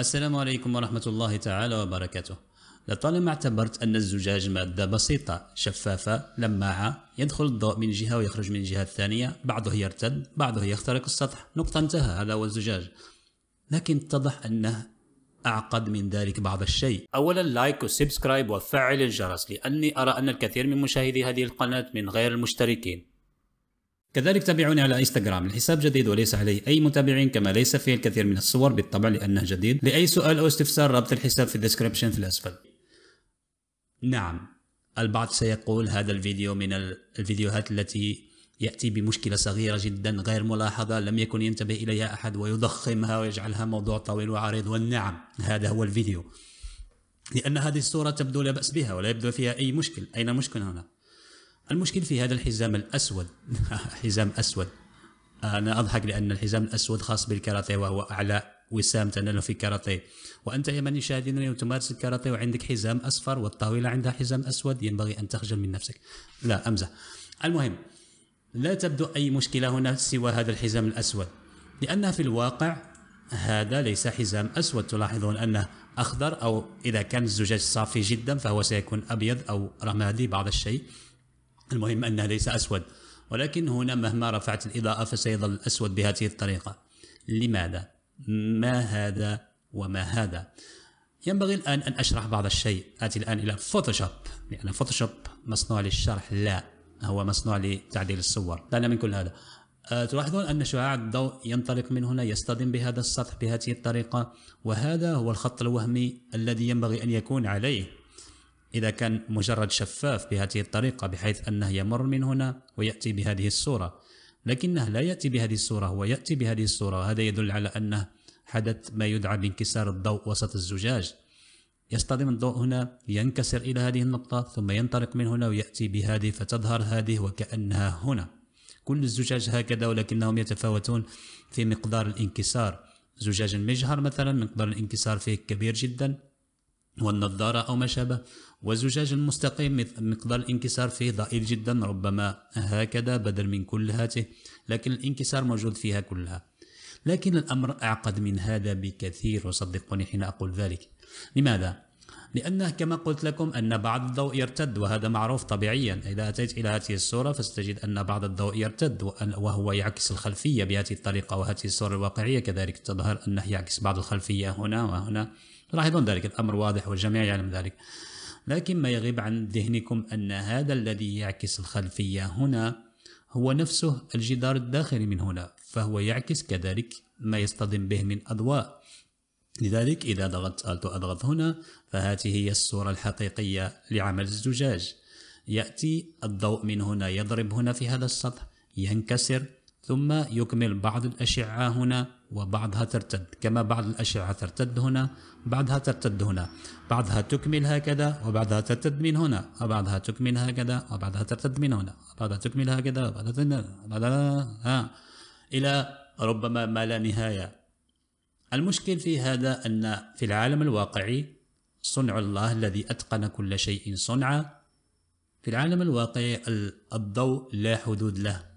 السلام عليكم ورحمة الله تعالى وبركاته لطالما اعتبرت أن الزجاج مادة بسيطة شفافة لماعة يدخل الضوء من جهة ويخرج من جهة الثانية بعضه يرتد بعضه يخترق السطح نقطة انتهى هذا هو الزجاج لكن اتضح أنه أعقد من ذلك بعض الشيء أولا لايك وسبسكرايب وفعل الجرس لأني أرى أن الكثير من مشاهدي هذه القناة من غير المشتركين كذلك تابعوني على انستغرام الحساب جديد وليس عليه اي متابعين كما ليس فيه الكثير من الصور بالطبع لانه جديد لاي سؤال او استفسار رابط الحساب في الديسكريبشن في الاسفل نعم البعض سيقول هذا الفيديو من الفيديوهات التي يأتي بمشكلة صغيرة جدا غير ملاحظة لم يكن ينتبه إليها أحد ويضخمها ويجعلها موضوع طويل وعريض والنعم هذا هو الفيديو لأن هذه الصورة تبدو لا بأس بها ولا يبدو فيها أي مشكل أين المشكل هنا؟ المشكل في هذا الحزام الأسود حزام أسود أنا أضحك لأن الحزام الأسود خاص بالكاراتيه وهو أعلى وسام تناله في الكاراتيه وأنت يا من يشاهدني وتمارس الكاراتيه وعندك حزام أصفر والطاولة عندها حزام أسود ينبغي أن تخجل من نفسك لا أمزح المهم لا تبدو أي مشكلة هنا سوى هذا الحزام الأسود لأن في الواقع هذا ليس حزام أسود تلاحظون أنه أخضر أو إذا كان الزجاج صافي جدا فهو سيكون أبيض أو رمادي بعض الشيء المهم أنه ليس أسود ولكن هنا مهما رفعت الإضاءة فسيظل أسود بهذه الطريقة لماذا؟ ما هذا وما هذا؟ ينبغي الآن أن أشرح بعض الشيء آتي الآن إلى فوتوشوب لأن فوتوشوب مصنوع للشرح لا هو مصنوع لتعديل الصور دعنا من كل هذا أه تلاحظون أن شعاع الضوء ينطلق من هنا يصطدم بهذا السطح بهذه الطريقة وهذا هو الخط الوهمي الذي ينبغي أن يكون عليه إذا كان مجرد شفاف بهذه الطريقة بحيث أنه يمر من هنا ويأتي بهذه الصورة لكنه لا يأتي بهذه الصورة هو يأتي بهذه الصورة وهذا يدل على أنه حدث ما يدعى بانكسار الضوء وسط الزجاج يصطدم الضوء هنا ينكسر إلى هذه النقطة ثم ينطلق من هنا ويأتي بهذه فتظهر هذه وكأنها هنا كل الزجاج هكذا ولكنهم يتفاوتون في مقدار الانكسار زجاج المجهر مثلا مقدار الانكسار فيه كبير جدا والنظارة أو ما شابه وزجاج مستقيم مقدار الانكسار فيه ضئيل جدا ربما هكذا بدل من كل هاته لكن الانكسار موجود فيها كلها لكن الأمر أعقد من هذا بكثير وصدقوني حين أقول ذلك لماذا؟ لأنه كما قلت لكم أن بعض الضوء يرتد وهذا معروف طبيعيا إذا أتيت إلى هذه الصورة فستجد أن بعض الضوء يرتد وهو يعكس الخلفية بهذه الطريقة وهذه الصورة الواقعية كذلك تظهر أنه يعكس بعض الخلفية هنا وهنا تلاحظون ذلك الأمر واضح والجميع يعلم ذلك لكن ما يغيب عن ذهنكم أن هذا الذي يعكس الخلفية هنا هو نفسه الجدار الداخلي من هنا فهو يعكس كذلك ما يصطدم به من أضواء لذلك إذا ضغطت ألت أضغط هنا فهذه هي الصورة الحقيقية لعمل الزجاج يأتي الضوء من هنا يضرب هنا في هذا السطح ينكسر ثم يكمل بعض الأشعة هنا وبعضها ترتد كما بعض الأشعة ترتد هنا بعضها ترتد هنا بعضها تكمل هكذا وبعضها ترتد من هنا وبعضها تكمل هكذا وبعضها ترتد من هنا وبعضها تكمل هكذا وبعضها ترتد ها إلى ربما ما لا نهاية المشكل في هذا أن في العالم الواقعي صنع الله الذي أتقن كل شيء صنعا في العالم الواقعي الضوء لا حدود له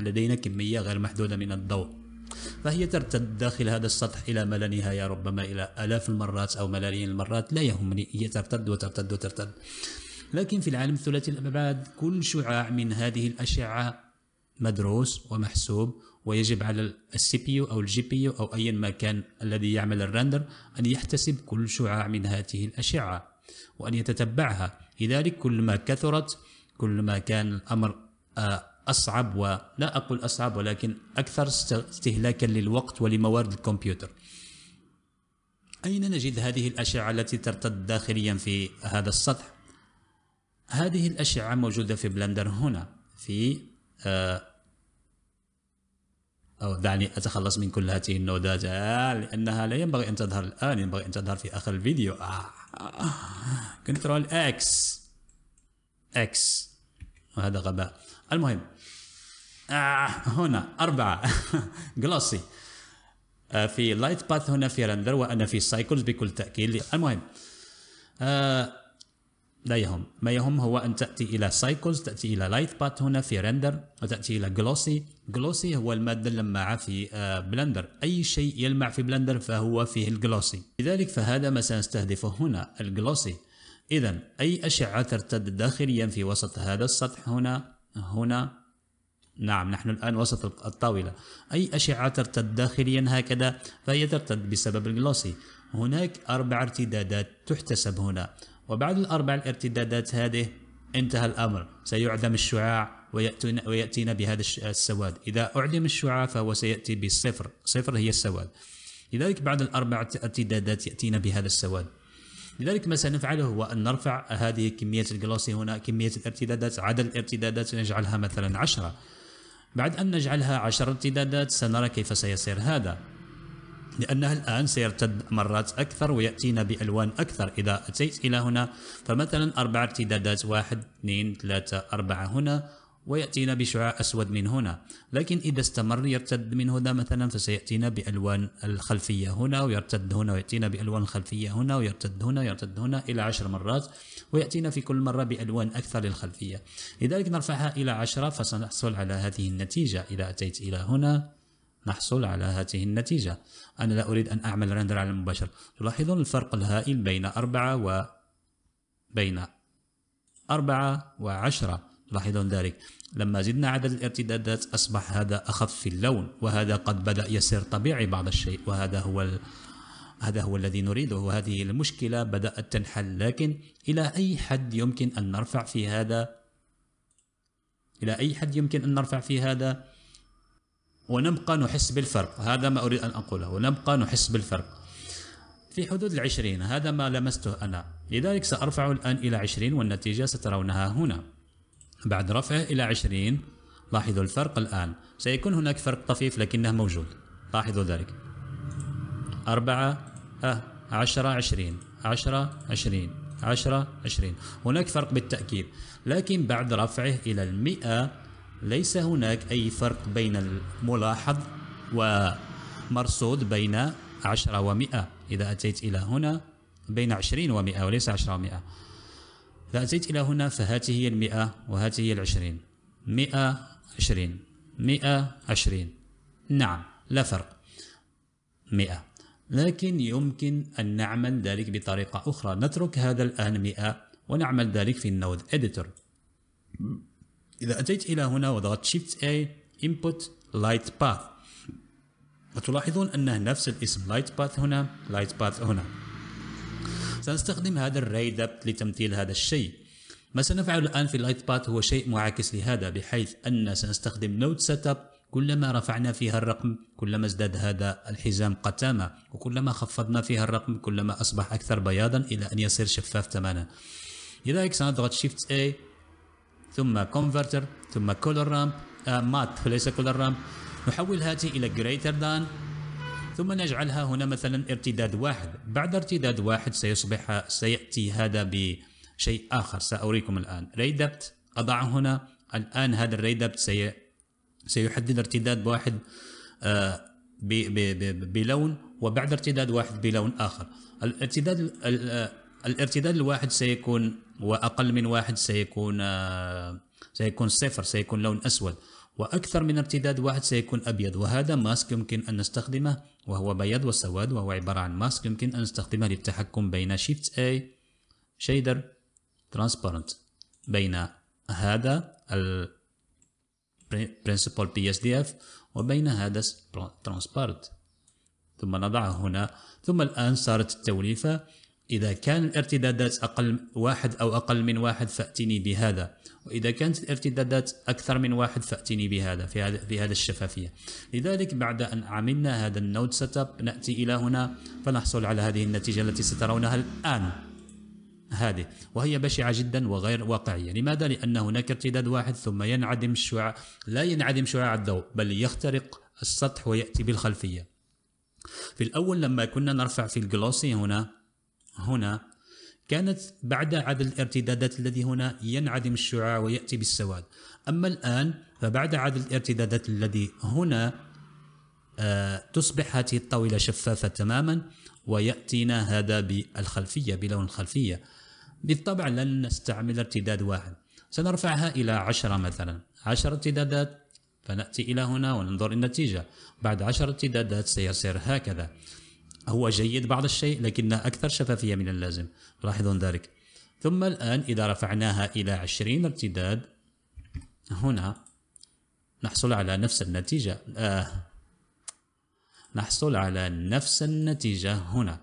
لدينا كمية غير محدودة من الضوء فهي ترتد داخل هذا السطح إلى ما لا نهاية ربما إلى آلاف المرات أو ملايين المرات لا يهمني هي ترتد وترتد وترتد لكن في العالم ثلاثي الأبعاد كل شعاع من هذه الأشعة مدروس ومحسوب ويجب على السي بي يو او الجي بي يو او ايا ما كان الذي يعمل الرندر ان يحتسب كل شعاع من هذه الاشعه وان يتتبعها لذلك كلما كثرت كلما كان الامر آه، أصعب ولا أقول أصعب ولكن أكثر استهلاكا للوقت ولموارد الكمبيوتر أين نجد هذه الأشعة التي ترتد داخليا في هذا السطح؟ هذه الأشعة موجودة في بلندر هنا في آه أو دعني أتخلص من كل هذه النودات آه لأنها لا ينبغي أن تظهر الآن ينبغي أن تظهر في آخر الفيديو آه. آه. كنترول إكس إكس وهذا غباء المهم آه هنا أربعة جلوسي آه في لايت باث هنا في رندر وأنا في سايكلز بكل تأكيد المهم آه لا يهم ما يهم هو أن تأتي إلى سايكلز تأتي إلى لايت باث هنا في رندر وتأتي إلى جلوسي جلوسي هو المادة اللماعة في آه بلندر أي شيء يلمع في بلندر فهو فيه الجلوسي لذلك فهذا ما سنستهدفه هنا الجلوسي إذا أي أشعة ترتد داخليا في وسط هذا السطح هنا هنا نعم نحن الآن وسط الطاولة أي أشعة ترتد داخليا هكذا فهي ترتد بسبب الجلوسي هناك أربع ارتدادات تحتسب هنا وبعد الأربع الارتدادات هذه انتهى الأمر سيعدم الشعاع ويأتينا بهذا السواد إذا أعدم الشعاع فهو سيأتي بالصفر صفر هي السواد لذلك بعد الأربع ارتدادات يأتينا بهذا السواد لذلك ما سنفعله هو أن نرفع هذه كمية الجلوسي هنا كمية الارتدادات عدد الارتدادات نجعلها مثلا 10 بعد أن نجعلها عشر امتدادات سنرى كيف سيصير هذا لأنها الآن سيرتد مرات أكثر ويأتينا بألوان أكثر إذا أتيت إلى هنا فمثلا أربع ارتدادات واحد اثنين ثلاثة أربعة هنا ويأتينا بشعاع أسود من هنا لكن إذا استمر يرتد من هنا مثلا فسيأتينا بألوان الخلفية هنا ويرتد هنا ويأتينا بألوان الخلفية هنا ويرتد هنا يرتد هنا إلى عشر مرات ويأتينا في كل مرة بألوان أكثر للخلفية لذلك نرفعها إلى عشرة فسنحصل على هذه النتيجة إذا أتيت إلى هنا نحصل على هذه النتيجة أنا لا أريد أن أعمل رندر على المباشر تلاحظون الفرق الهائل بين أربعة و بين أربعة وعشرة لاحظون ذلك لما زدنا عدد الارتدادات أصبح هذا أخف في اللون وهذا قد بدأ يصير طبيعي بعض الشيء وهذا هو ال... هذا هو الذي نريده وهذه المشكلة بدأت تنحل لكن إلى أي حد يمكن أن نرفع في هذا إلى أي حد يمكن أن نرفع في هذا ونبقى نحس بالفرق هذا ما أريد أن أقوله ونبقى نحس بالفرق في حدود العشرين هذا ما لمسته أنا لذلك سأرفع الآن إلى عشرين والنتيجة سترونها هنا بعد رفعه إلى 20 لاحظوا الفرق الآن سيكون هناك فرق طفيف لكنه موجود لاحظوا ذلك أربعة أه عشرة عشرين عشرة عشرين عشرة عشرين هناك فرق بالتأكيد لكن بعد رفعه إلى المئة ليس هناك أي فرق بين الملاحظ ومرصود بين عشرة ومئة إذا أتيت إلى هنا بين عشرين ومئة وليس عشرة ومئة فأتيت إلى هنا فهذه هي المئة وهذه هي العشرين مئة عشرين مئة عشرين نعم لا فرق مئة لكن يمكن أن نعمل ذلك بطريقة أخرى نترك هذا الآن مئة ونعمل ذلك في النود editor إذا أتيت إلى هنا وضغطت Shift A Input Light Path وتلاحظون أنه نفس الاسم Light Path هنا Light Path هنا سنستخدم هذا الري دبت لتمثيل هذا الشيء ما سنفعل الآن في اللايت باث هو شيء معاكس لهذا بحيث أن سنستخدم نود سيت اب كلما رفعنا فيها الرقم كلما ازداد هذا الحزام قتامة وكلما خفضنا فيها الرقم كلما أصبح أكثر بياضا إلى أن يصير شفاف تماما لذلك سنضغط شيفت A ثم كونفرتر ثم كولر رامب آه مات وليس كولر رامب نحول هذه إلى greater than ثم نجعلها هنا مثلا ارتداد واحد بعد ارتداد واحد سيصبح سيأتي هذا بشيء آخر سأريكم الآن ريدبت أضع هنا الآن هذا الريدبت سي سيحدد ارتداد واحد آه، بلون وبعد ارتداد واحد بلون آخر الارتداد آه، الارتداد الواحد سيكون وأقل من واحد سيكون آه، سيكون صفر سيكون لون أسود وأكثر من ارتداد واحد سيكون أبيض وهذا ماسك يمكن أن نستخدمه وهو بياض وسواد وهو عبارة عن ماسك يمكن أن نستخدمه للتحكم بين Shift A Shader Transparent بين هذا ال Principal PSDF وبين هذا Transparent ثم نضعه هنا ثم الآن صارت التوليفة إذا كان الارتدادات أقل واحد أو أقل من واحد فأتني بهذا وإذا كانت الارتدادات أكثر من واحد فأتني بهذا في هذا في هذا الشفافية لذلك بعد أن عملنا هذا النود سيت اب نأتي إلى هنا فنحصل على هذه النتيجة التي سترونها الآن هذه وهي بشعة جدا وغير واقعية لماذا؟ لأن هناك ارتداد واحد ثم ينعدم الشعاع لا ينعدم شعاع الضوء بل يخترق السطح ويأتي بالخلفية في الأول لما كنا نرفع في الجلوسي هنا هنا كانت بعد عدد الارتدادات الذي هنا ينعدم الشعاع ويأتي بالسواد أما الآن فبعد عدد الارتدادات الذي هنا آه تصبح هذه الطاولة شفافة تماما ويأتينا هذا بالخلفية بلون الخلفية بالطبع لن نستعمل ارتداد واحد سنرفعها إلى عشرة مثلا عشرة ارتدادات فنأتي إلى هنا وننظر النتيجة بعد عشرة ارتدادات سيصير هكذا هو جيد بعض الشيء لكنه أكثر شفافية من اللازم لاحظون ذلك ثم الآن إذا رفعناها إلى 20 ارتداد هنا نحصل على نفس النتيجة آه نحصل على نفس النتيجة هنا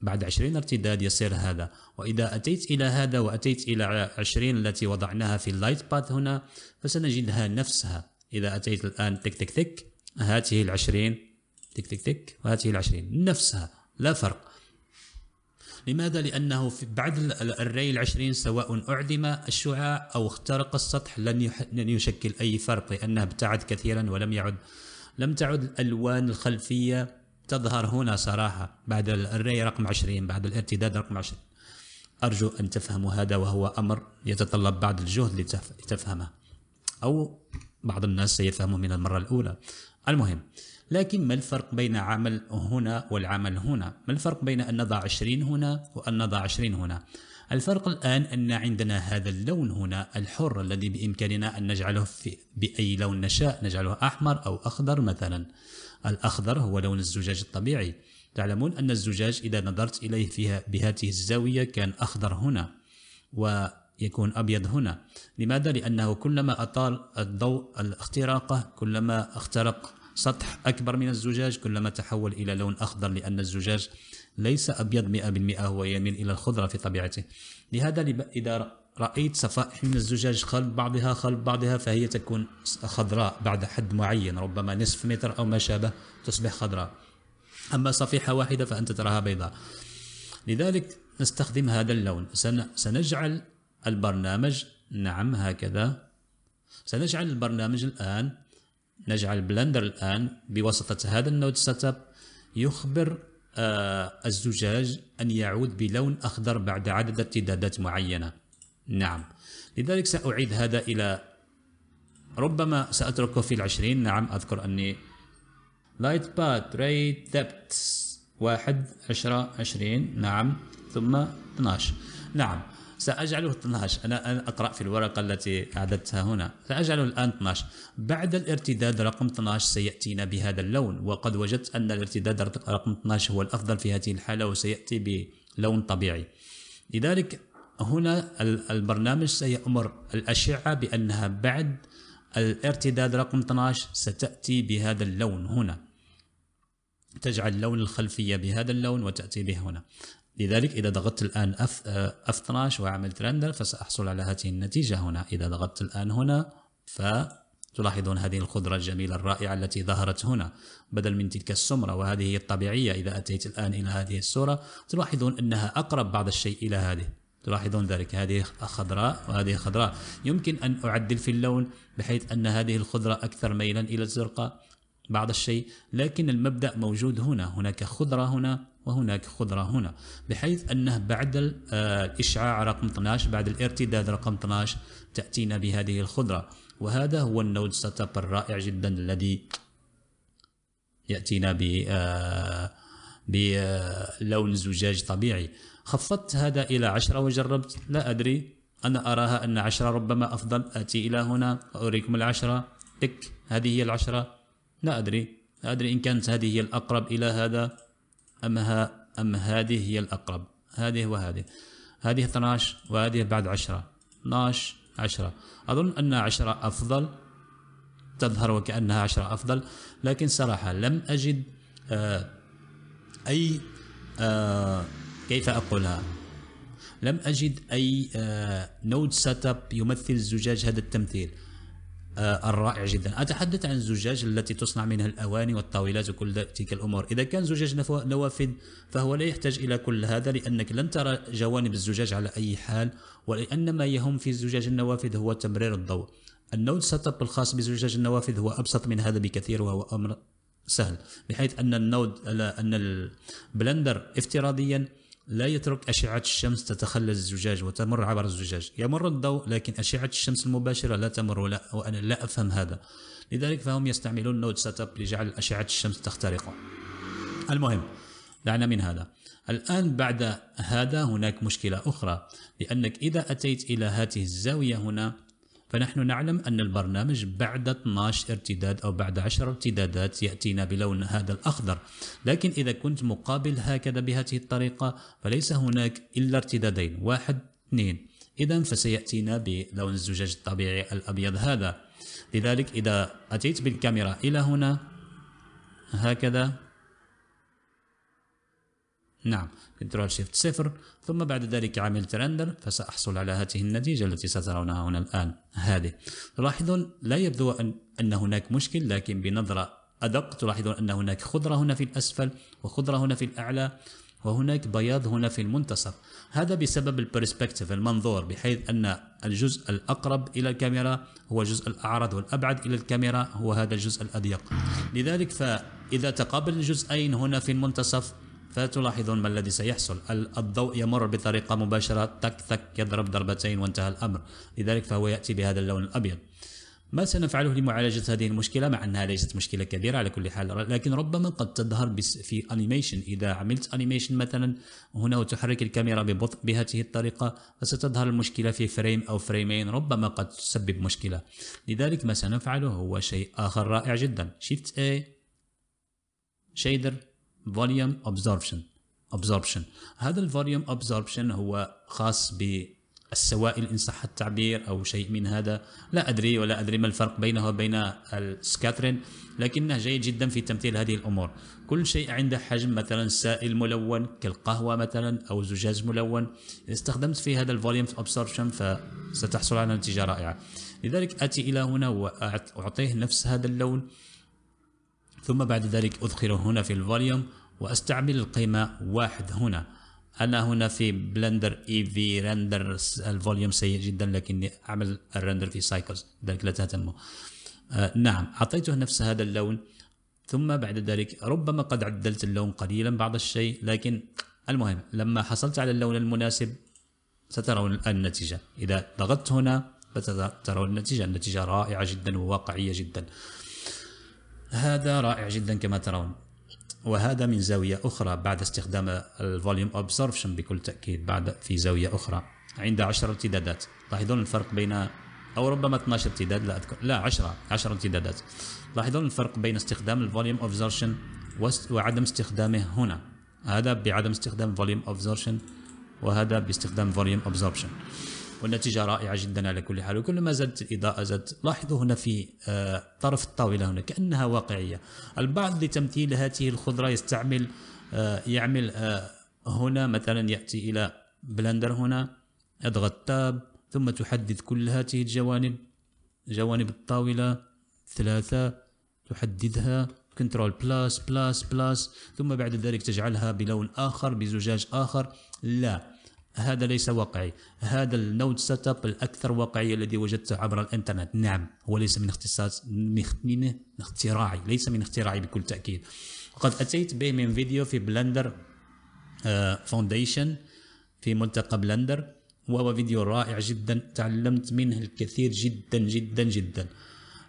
بعد 20 ارتداد يصير هذا وإذا أتيت إلى هذا وأتيت إلى 20 التي وضعناها في اللايت باث هنا فسنجدها نفسها إذا أتيت الآن تك تك تك هاته العشرين تك تك تك وهذه العشرين نفسها لا فرق لماذا؟ لأنه في بعد الري العشرين سواء أعدم الشعاع أو اخترق السطح لن يشكل أي فرق لأنها ابتعد كثيرا ولم يعد لم تعد الألوان الخلفية تظهر هنا صراحة بعد الري رقم 20 بعد الارتداد رقم 20 أرجو أن تفهموا هذا وهو أمر يتطلب بعض الجهد لتفهمه أو بعض الناس سيفهمه من المرة الأولى المهم لكن ما الفرق بين عمل هنا والعمل هنا ما الفرق بين أن نضع 20 هنا وأن نضع 20 هنا الفرق الآن أن عندنا هذا اللون هنا الحر الذي بإمكاننا أن نجعله في بأي لون نشاء نجعله أحمر أو أخضر مثلا الأخضر هو لون الزجاج الطبيعي تعلمون أن الزجاج إذا نظرت إليه فيها بهذه الزاوية كان أخضر هنا ويكون أبيض هنا لماذا؟ لأنه كلما أطال الضوء الاختراقة كلما اخترق سطح أكبر من الزجاج كلما تحول إلى لون أخضر لأن الزجاج ليس أبيض 100% هو يميل إلى الخضرة في طبيعته لهذا إذا رأيت صفائح من الزجاج خلف بعضها خلف بعضها فهي تكون خضراء بعد حد معين ربما نصف متر أو ما شابه تصبح خضراء أما صفيحة واحدة فأنت تراها بيضاء لذلك نستخدم هذا اللون سنجعل البرنامج نعم هكذا سنجعل البرنامج الآن نجعل بلندر الآن بواسطة هذا النود سيت اب يخبر آه، الزجاج أن يعود بلون أخضر بعد عدد ارتدادات معينة نعم لذلك سأعيد هذا إلى ربما سأتركه في العشرين نعم أذكر أني لايت باد ري دبت واحد عشرة عشرين نعم ثم 12 نعم سأجعله 12 أنا أقرأ في الورقة التي أعددتها هنا سأجعله الآن 12 بعد الارتداد رقم 12 سيأتينا بهذا اللون وقد وجدت أن الارتداد رقم 12 هو الأفضل في هذه الحالة وسيأتي بلون طبيعي لذلك هنا البرنامج سيأمر الأشعة بأنها بعد الارتداد رقم 12 ستأتي بهذا اللون هنا تجعل لون الخلفية بهذا اللون وتأتي به هنا لذلك إذا ضغطت الآن F12 آه، وعملت رندر فسأحصل على هذه النتيجة هنا إذا ضغطت الآن هنا فتلاحظون هذه الخضرة الجميلة الرائعة التي ظهرت هنا بدل من تلك السمرة وهذه هي الطبيعية إذا أتيت الآن إلى هذه الصورة تلاحظون أنها أقرب بعض الشيء إلى هذه تلاحظون ذلك هذه خضراء وهذه خضراء يمكن أن أعدل في اللون بحيث أن هذه الخضرة أكثر ميلا إلى الزرقاء بعض الشيء لكن المبدأ موجود هنا هناك خضرة هنا وهناك خضرة هنا بحيث أنه بعد الإشعاع آه، رقم 12 بعد الارتداد رقم 12 تأتينا بهذه الخضرة وهذا هو النود سيت الرائع جدا الذي يأتينا ب آه، بلون آه، زجاج طبيعي خفضت هذا إلى 10 وجربت لا أدري أنا أراها أن 10 ربما أفضل أتي إلى هنا أوريكم العشرة تك هذه هي العشرة لا أدري لا أدري إن كانت هذه هي الأقرب إلى هذا أم, ها أم هذه هي الأقرب هذه وهذه هذه 12 وهذه بعد 10 12 10 أظن أن 10 أفضل تظهر وكأنها 10 أفضل لكن صراحة لم أجد آه أي آه كيف أقولها لم أجد أي آه نود سيت اب يمثل زجاج هذا التمثيل آه، الرائع جدا أتحدث عن الزجاج التي تصنع منها الأواني والطاولات وكل تلك الأمور إذا كان زجاج نوافذ فهو لا يحتاج إلى كل هذا لأنك لن ترى جوانب الزجاج على أي حال ولأن ما يهم في زجاج النوافذ هو تمرير الضوء النود سيت اب الخاص بزجاج النوافذ هو أبسط من هذا بكثير وهو أمر سهل بحيث أن النود أن البلندر افتراضيا لا يترك أشعة الشمس تتخلل الزجاج وتمر عبر الزجاج يمر الضوء لكن أشعة الشمس المباشرة لا تمر ولا وأنا لا أفهم هذا لذلك فهم يستعملون نود سيت اب لجعل أشعة الشمس تخترقه المهم دعنا من هذا الآن بعد هذا هناك مشكلة أخرى لأنك إذا أتيت إلى هذه الزاوية هنا فنحن نعلم أن البرنامج بعد 12 ارتداد أو بعد 10 ارتدادات يأتينا بلون هذا الأخضر لكن إذا كنت مقابل هكذا بهذه الطريقة فليس هناك إلا ارتدادين واحد اثنين إذا فسيأتينا بلون الزجاج الطبيعي الأبيض هذا لذلك إذا أتيت بالكاميرا إلى هنا هكذا نعم كنترول شيفت صفر ثم بعد ذلك عملت رندر فسأحصل على هذه النتيجة التي سترونها هنا الآن هذه تلاحظون لا يبدو أن, أن هناك مشكل لكن بنظرة أدق تلاحظون أن هناك خضرة هنا في الأسفل وخضرة هنا في الأعلى وهناك بياض هنا في المنتصف هذا بسبب البرسبكتيف المنظور بحيث أن الجزء الأقرب إلى الكاميرا هو الجزء الأعرض والأبعد إلى الكاميرا هو هذا الجزء الأضيق لذلك فإذا تقابل الجزئين هنا في المنتصف فتلاحظون ما الذي سيحصل الضوء يمر بطريقة مباشرة تك تك يضرب ضربتين وانتهى الأمر لذلك فهو يأتي بهذا اللون الأبيض ما سنفعله لمعالجة هذه المشكلة مع أنها ليست مشكلة كبيرة على كل حال لكن ربما قد تظهر في أنيميشن إذا عملت أنيميشن مثلا هنا وتحرك الكاميرا ببطء بهذه الطريقة فستظهر المشكلة في فريم أو فريمين ربما قد تسبب مشكلة لذلك ما سنفعله هو شيء آخر رائع جدا شيفت A إيه؟ شيدر فوليوم ابزوربشن ابزوربشن هذا الفوليوم ابزوربشن هو خاص بالسوائل ان صح التعبير او شيء من هذا لا ادري ولا ادري ما الفرق بينه وبين السكاترين لكنه جيد جدا في تمثيل هذه الامور كل شيء عنده حجم مثلا سائل ملون كالقهوه مثلا او زجاج ملون استخدمت في هذا الفوليوم ابسوربشن فستحصل على نتيجه رائعه لذلك اتي الى هنا واعطيه نفس هذا اللون ثم بعد ذلك أدخله هنا في الفوليوم وأستعمل القيمة واحد هنا أنا هنا في بلندر إي في رندر الفوليوم سيء جدا لكني أعمل الرندر في سايكلز ذلك لا تهتموا آه نعم أعطيته نفس هذا اللون ثم بعد ذلك ربما قد عدلت اللون قليلا بعض الشيء لكن المهم لما حصلت على اللون المناسب سترون النتيجة إذا ضغطت هنا فسترون النتيجة النتيجة رائعة جدا وواقعية جدا هذا رائع جدا كما ترون وهذا من زاوية أخرى بعد استخدام الفوليوم أبزوربشن بكل تأكيد بعد في زاوية أخرى عند 10 امتدادات لاحظون الفرق بين أو ربما 12 امتداد لا أذكر لا 10 10 امتدادات لاحظون الفرق بين استخدام الفوليوم أبزوربشن وعدم استخدامه هنا هذا بعدم استخدام فوليوم أبزوربشن وهذا باستخدام فوليوم أبزوربشن والنتيجه رائعه جدا على كل حال وكل ما زادت الاضاءه زادت لاحظوا هنا في آه، طرف الطاوله هنا كانها واقعيه البعض لتمثيل هذه الخضره يستعمل آه، يعمل آه، هنا مثلا ياتي الى بلندر هنا اضغط تاب ثم تحدد كل هذه الجوانب جوانب الطاوله ثلاثه تحددها كنترول بلاس بلاس بلاس ثم بعد ذلك تجعلها بلون آخر بزجاج آخر لا هذا ليس واقعي هذا النود سيت اب الاكثر واقعيه الذي وجدته عبر الانترنت نعم هو ليس من اختصاص من اختراعي ليس من اختراعي بكل تاكيد وقد اتيت به من فيديو في بلندر فاونديشن آه، في ملتقى بلندر وهو فيديو رائع جدا تعلمت منه الكثير جدا جدا جدا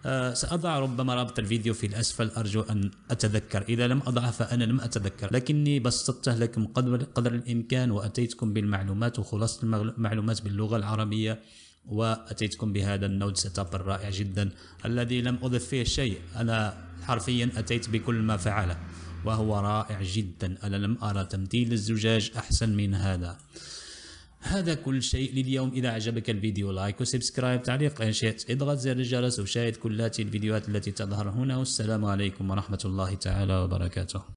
آه، سأضع ربما رابط الفيديو في الأسفل أرجو أن أتذكر إذا لم أضعه فأنا لم أتذكر لكني بسطته لكم قدر, قدر الإمكان وأتيتكم بالمعلومات وخلاصة المعلومات باللغة العربية وأتيتكم بهذا النود سيت اب الرائع جدا الذي لم أضف فيه شيء أنا حرفيا أتيت بكل ما فعله وهو رائع جدا أنا لم أرى تمثيل الزجاج أحسن من هذا هذا كل شيء لليوم إذا أعجبك الفيديو لايك وسبسكرايب تعليق إن شئت اضغط زر الجرس وشاهد كلات الفيديوهات التي تظهر هنا والسلام عليكم ورحمة الله تعالى وبركاته